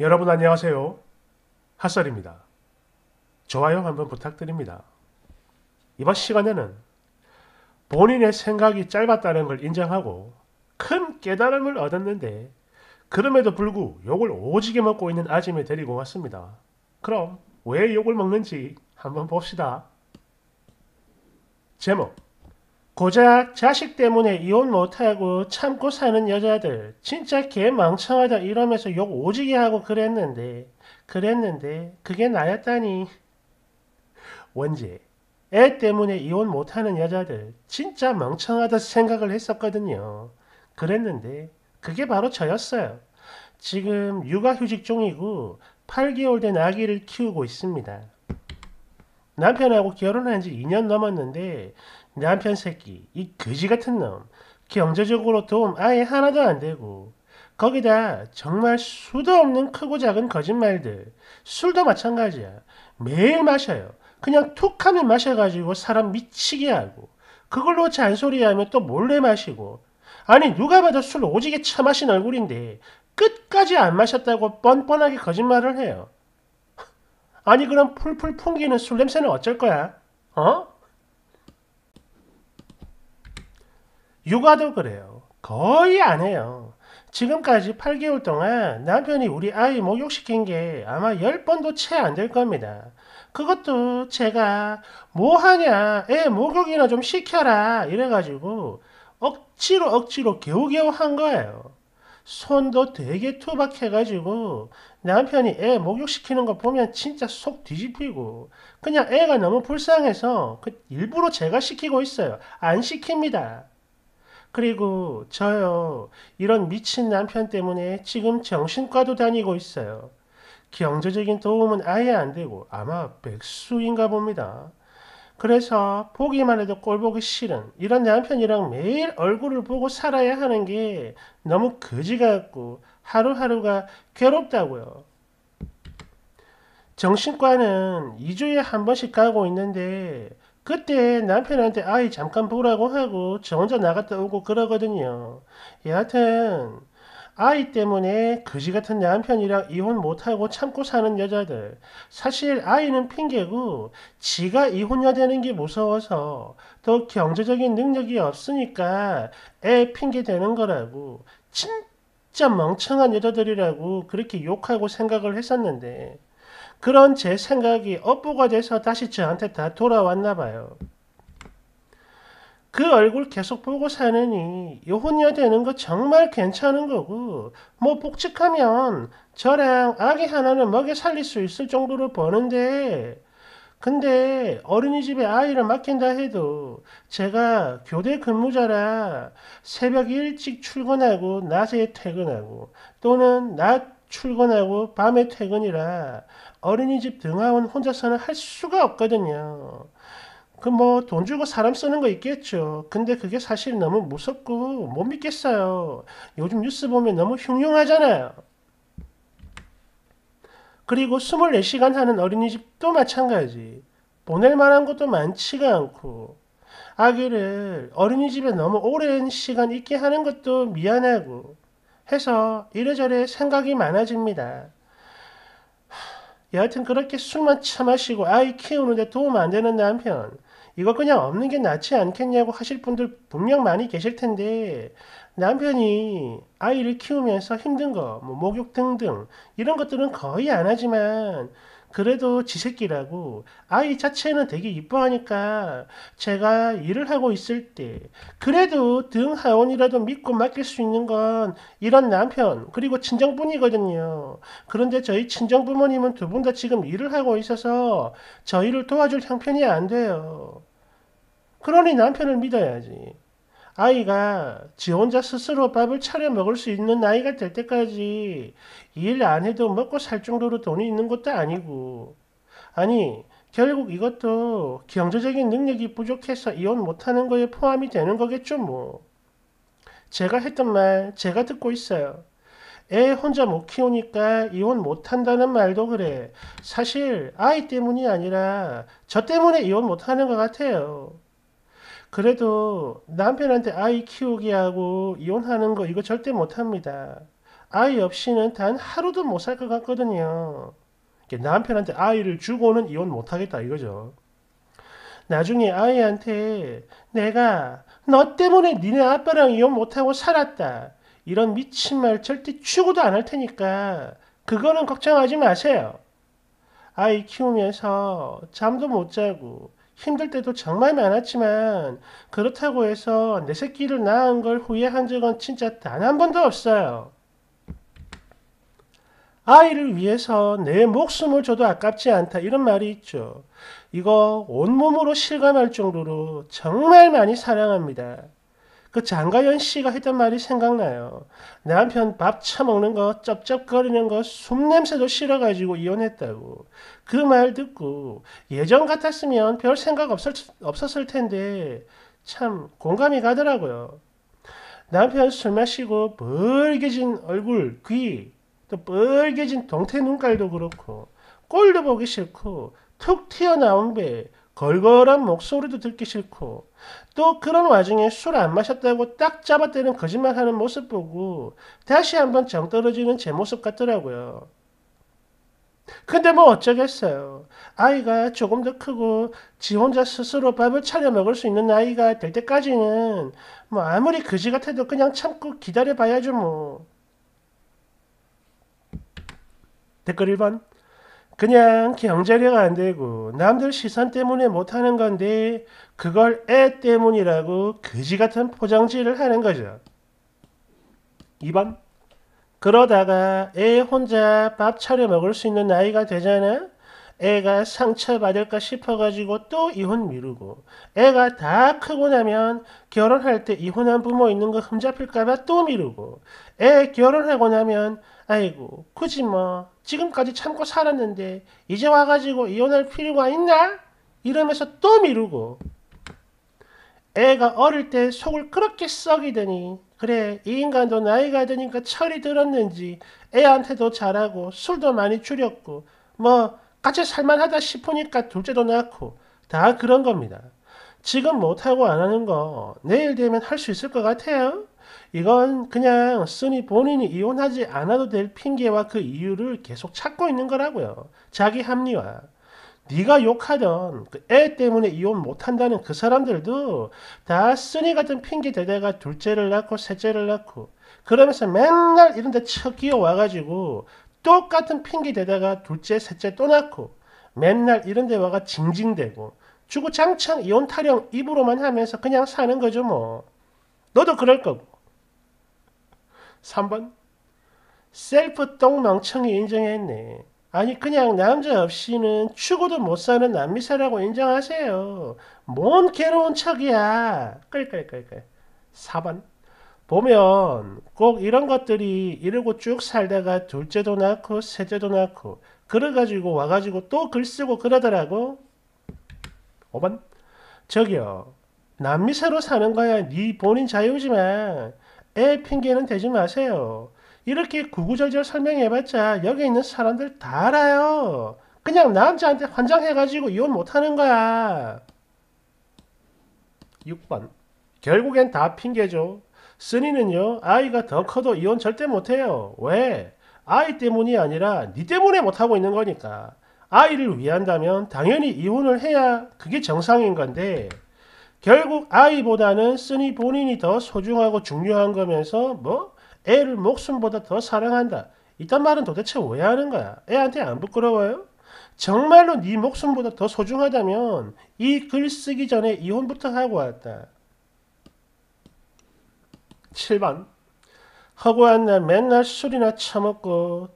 여러분 안녕하세요. 핫설입니다. 좋아요 한번 부탁드립니다. 이번 시간에는 본인의 생각이 짧았다는 걸 인정하고 큰 깨달음을 얻었는데 그럼에도 불구 욕을 오지게 먹고 있는 아침에 데리고 왔습니다. 그럼 왜 욕을 먹는지 한번 봅시다. 제목 고작 자식 때문에 이혼 못하고 참고 사는 여자들 진짜 개망청하다 이러면서 욕 오지게 하고 그랬는데 그랬는데 그게 나였다니 원제 애 때문에 이혼 못하는 여자들 진짜 멍청하다 생각을 했었거든요. 그랬는데 그게 바로 저였어요. 지금 육아휴직 중이고 8개월 된 아기를 키우고 있습니다. 남편하고 결혼한 지 2년 넘었는데 남편 새끼, 이 거지 같은 놈, 경제적으로 도움 아예 하나도 안 되고, 거기다 정말 수도 없는 크고 작은 거짓말들, 술도 마찬가지야. 매일 마셔요. 그냥 툭 하면 마셔가지고 사람 미치게 하고, 그걸로 잔소리하면 또 몰래 마시고, 아니 누가 봐도 술 오지게 차마신 얼굴인데 끝까지 안 마셨다고 뻔뻔하게 거짓말을 해요. 아니 그럼 풀풀 풍기는 술 냄새는 어쩔 거야? 어? 육아도 그래요. 거의 안 해요. 지금까지 8개월 동안 남편이 우리 아이 목욕시킨 게 아마 10번도 채 안 될 겁니다. 그것도 제가 뭐 하냐, 애 목욕이나 좀 시켜라 이래가지고 억지로 억지로 겨우겨우 한 거예요. 손도 되게 투박해가지고 남편이 애 목욕시키는 거 보면 진짜 속 뒤집히고 그냥 애가 너무 불쌍해서 그 일부러 제가 시키고 있어요. 안 시킵니다. 그리고 저요. 이런 미친 남편 때문에 지금 정신과도 다니고 있어요. 경제적인 도움은 아예 안 되고 아마 백수인가 봅니다. 그래서 보기만 해도 꼴보기 싫은 이런 남편이랑 매일 얼굴을 보고 살아야 하는 게 너무 거지 같고 하루하루가 괴롭다고요. 정신과는 2주에 한 번씩 가고 있는데 그때 남편한테 아이 잠깐 보라고 하고 저 혼자 나갔다 오고 그러거든요. 여하튼 아이 때문에 그지 같은 남편이랑 이혼 못하고 참고 사는 여자들. 사실 아이는 핑계고 지가 이혼녀 되는 게 무서워서 또 경제적인 능력이 없으니까 애 핑계 되는 거라고. 진짜 멍청한 여자들이라고 그렇게 욕하고 생각을 했었는데 그런 제 생각이 업보가 돼서 다시 저한테 다 돌아왔나 봐요. 그 얼굴 계속 보고 사느니 요혼녀 되는 거 정말 괜찮은 거고 뭐 복직하면 저랑 아기 하나는 먹여 살릴 수 있을 정도로 버는데 근데 어린이집에 아이를 맡긴다 해도 제가 교대 근무자라 새벽 일찍 출근하고 낮에 퇴근하고 또는 낮 출근하고 밤에 퇴근이라 어린이집 등하원 혼자서는 할 수가 없거든요. 그 뭐 돈 주고 사람 쓰는 거 있겠죠. 근데 그게 사실 너무 무섭고 못 믿겠어요. 요즘 뉴스 보면 너무 흉흉하잖아요. 그리고 24시간 하는 어린이집도 마찬가지. 보낼 만한 것도 많지가 않고 아기를 어린이집에 너무 오랜 시간 있게 하는 것도 미안하고 해서 이래저래 생각이 많아집니다. 여하튼 그렇게 술만 처마시고 아이 키우는데 도움 안 되는 남편, 이거 그냥 없는 게 낫지 않겠냐고 하실 분들 분명 많이 계실 텐데, 남편이 아이를 키우면서 힘든 거, 뭐 목욕 등등, 이런 것들은 거의 안 하지만, 그래도 지새끼라고 아이 자체는 되게 이뻐하니까 제가 일을 하고 있을 때 그래도 등하원이라도 믿고 맡길 수 있는 건 이런 남편 그리고 친정뿐이거든요 그런데 저희 친정부모님은 두 분 다 지금 일을 하고 있어서 저희를 도와줄 형편이 안 돼요. 그러니 남편을 믿어야지. 아이가 지 혼자 스스로 밥을 차려 먹을 수 있는 나이가 될 때까지 일 안 해도 먹고 살 정도로 돈이 있는 것도 아니고 아니 결국 이것도 경제적인 능력이 부족해서 이혼 못하는 거에 포함이 되는 거겠죠 뭐. 제가 했던 말 제가 듣고 있어요. 애 혼자 못 키우니까 이혼 못한다는 말도 그래. 사실 아이 때문이 아니라 저 때문에 이혼 못하는 것 같아요. 그래도 남편한테 아이 키우기 하고 이혼하는 거 이거 절대 못합니다. 아이 없이는 단 하루도 못 살 것 같거든요. 남편한테 아이를 주고는 이혼 못하겠다 이거죠. 나중에 아이한테 내가 너 때문에 니네 아빠랑 이혼 못하고 살았다. 이런 미친 말 절대 추구도 안 할 테니까 그거는 걱정하지 마세요. 아이 키우면서 잠도 못 자고 힘들 때도 정말 많았지만 그렇다고 해서 내 새끼를 낳은 걸 후회한 적은 진짜 단 한 번도 없어요. 아이를 위해서 내 목숨을 줘도 아깝지 않다 이런 말이 있죠. 이거 온몸으로 실감할 정도로 정말 많이 사랑합니다. 그 장가연 씨가 했던 말이 생각나요. 남편 밥 처먹는 거, 쩝쩝거리는 거, 숨냄새도 싫어가지고 이혼했다고. 그말 듣고 예전 같았으면 별 생각 없었, 없었을 텐데 참 공감이 가더라고요. 남편 술 마시고 벌개진 얼굴, 귀, 또 벌개진 동태 눈깔도 그렇고 꼴도 보기 싫고 툭 튀어나온 배, 걸걸한 목소리도 듣기 싫고 또 그런 와중에 술 안 마셨다고 딱 잡아떼는 거짓말하는 모습 보고 다시 한번 정 떨어지는 제 모습 같더라고요. 근데 뭐 어쩌겠어요. 아이가 조금 더 크고 지 혼자 스스로 밥을 차려 먹을 수 있는 아이가 될 때까지는 뭐 아무리 그지 같아도 그냥 참고 기다려 봐야죠 뭐. 댓글 1번. 그냥 경제력 안 되고 남들 시선 때문에 못하는 건데 그걸 애 때문이라고 그지 같은 포장지를 하는 거죠. 2번. 그러다가 애 혼자 밥 차려 먹을 수 있는 나이가 되잖아. 애가 상처받을까 싶어가지고 또 이혼 미루고 애가 다 크고 나면 결혼할 때 이혼한 부모 있는 거 흠잡힐까봐 또 미루고 애 결혼하고 나면 아이고 굳이 뭐 지금까지 참고 살았는데 이제 와가지고 이혼할 필요가 있나? 이러면서 또 미루고 애가 어릴 때 속을 그렇게 썩이더니 그래 이 인간도 나이가 드니까 철이 들었는지 애한테도 잘하고 술도 많이 줄였고 뭐 같이 살만하다 싶으니까 둘째도 낳고 다 그런 겁니다. 지금 못하고 안 하는 거 내일 되면 할 수 있을 것 같아요. 이건 그냥 쓰니 본인이 이혼하지 않아도 될 핑계와 그 이유를 계속 찾고 있는 거라고요. 자기 합리화. 네가 욕하던 그애 때문에 이혼 못한다는 그 사람들도 다 쓰니 같은 핑계 대다가 둘째를 낳고 셋째를 낳고 그러면서 맨날 이런 데 척기어 와가지고 똑같은 핑계 대다가 둘째 셋째 또 낳고 맨날 이런 데 와가 징징대고 주구장창 이혼 타령 입으로만 하면서 그냥 사는 거죠 뭐 너도 그럴 거고 3번 셀프 똥망청이 인정했네 아니 그냥 남자 없이는 죽어도 못 사는 남미사라고 인정하세요. 뭔 괴로운 척이야. 끌끌끌끌. 4번 보면 꼭 이런 것들이 이러고 쭉 살다가 둘째도 낳고 셋째도 낳고 그래가지고 와가지고 또 글 쓰고 그러더라고. 5번 저기요. 남미사로 사는 거야 네 본인 자유지만 애 핑계는 대지 마세요. 이렇게 구구절절 설명해봤자 여기 있는 사람들 다 알아요. 그냥 남자한테 환장해가지고 이혼 못하는 거야. 6번 결국엔 다 핑계죠. 쓰니는요 아이가 더 커도 이혼 절대 못해요. 왜? 아이 때문이 아니라 니 때문에 못하고 있는 거니까. 아이를 위한다면 당연히 이혼을 해야 그게 정상인 건데 결국 아이보다는 쓰니 본인이 더 소중하고 중요한 거면서 뭐 애를 목숨보다 더 사랑한다. 이딴 말은 도대체 왜 하는 거야? 애한테 안 부끄러워요? 정말로 네 목숨보다 더 소중하다면 이 글 쓰기 전에 이혼부터 하고 왔다. 7번 허구한 날 맨날 술이나 처먹고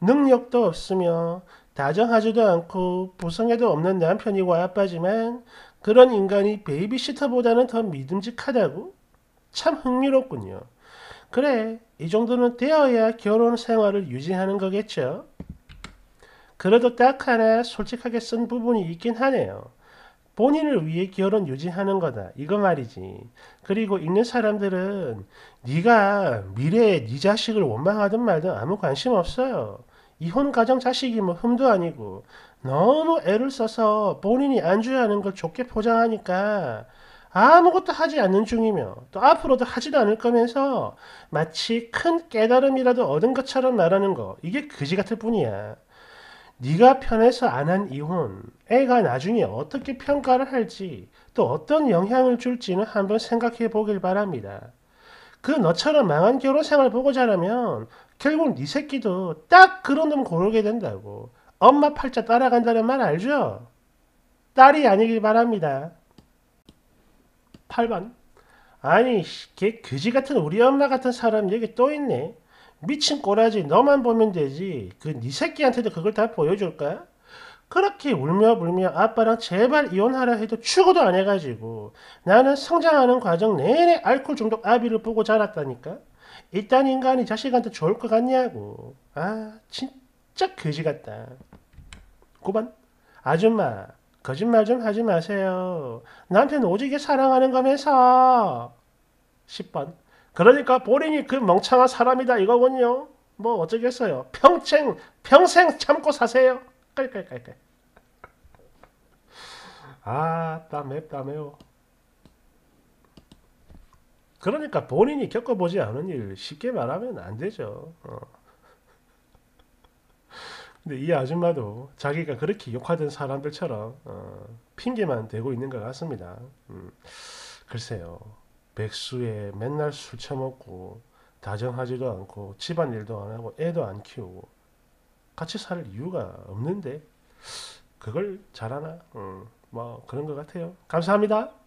능력도 없으며 다정하지도 않고 보성에도 없는 남편이고 아빠지만 그런 인간이 베이비시터보다는 더 믿음직하다고? 참 흥미롭군요. 그래 이 정도는 되어야 결혼 생활을 유지하는 거겠죠. 그래도 딱 하나 솔직하게 쓴 부분이 있긴 하네요. 본인을 위해 결혼 유지하는 거다. 이거 말이지. 그리고 읽는 사람들은 네가 미래에 네 자식을 원망하든 말든 아무 관심 없어요. 이혼 가정 자식이 뭐 흠도 아니고 너무 애를 써서 본인이 안주하는 걸 좋게 포장하니까 아무것도 하지 않는 중이며 또 앞으로도 하지도 않을 거면서 마치 큰 깨달음이라도 얻은 것처럼 말하는 거 이게 그지 같을 뿐이야. 네가 편해서 안 한 이혼, 애가 나중에 어떻게 평가를 할지 또 어떤 영향을 줄지는 한번 생각해 보길 바랍니다. 그 너처럼 망한 결혼 생활 보고 자라면 결국 네 새끼도 딱 그런 놈 고르게 된다고. 엄마 팔자 따라간다는 말 알죠? 딸이 아니길 바랍니다. 8번 아니 개 그지 같은 우리 엄마 같은 사람 여기 또 있네 미친 꼬라지 너만 보면 되지 그네 새끼한테도 그걸 다 보여줄까? 그렇게 울며 불며 아빠랑 제발 이혼하라 해도 추구도 안 해가지고 나는 성장하는 과정 내내 알코올 중독 아비를 보고 자랐다니까 일단 인간이 자식한테 좋을 것 같냐고 아 진짜 그지 같다 9번 아줌마 거짓말 좀 하지 마세요. 남편 오지게 사랑하는 거면서. 10번. 그러니까 본인이 그 멍청한 사람이다 이거군요. 뭐 어쩌겠어요. 평생 평생 참고 사세요. 깔깔깔깔. 아, 땀해 땀해 그러니까 본인이 겪어보지 않은 일 쉽게 말하면 안 되죠. 어. 근데 이 아줌마도 자기가 그렇게 욕하던 사람들처럼 어, 핑계만 대고 있는 것 같습니다. 음, 글쎄요. 백수에 맨날 술 처먹고 다정하지도 않고 집안일도 안 하고 애도 안 키우고 같이 살 이유가 없는데 그걸 잘하나? 음, 뭐 그런 것 같아요. 감사합니다.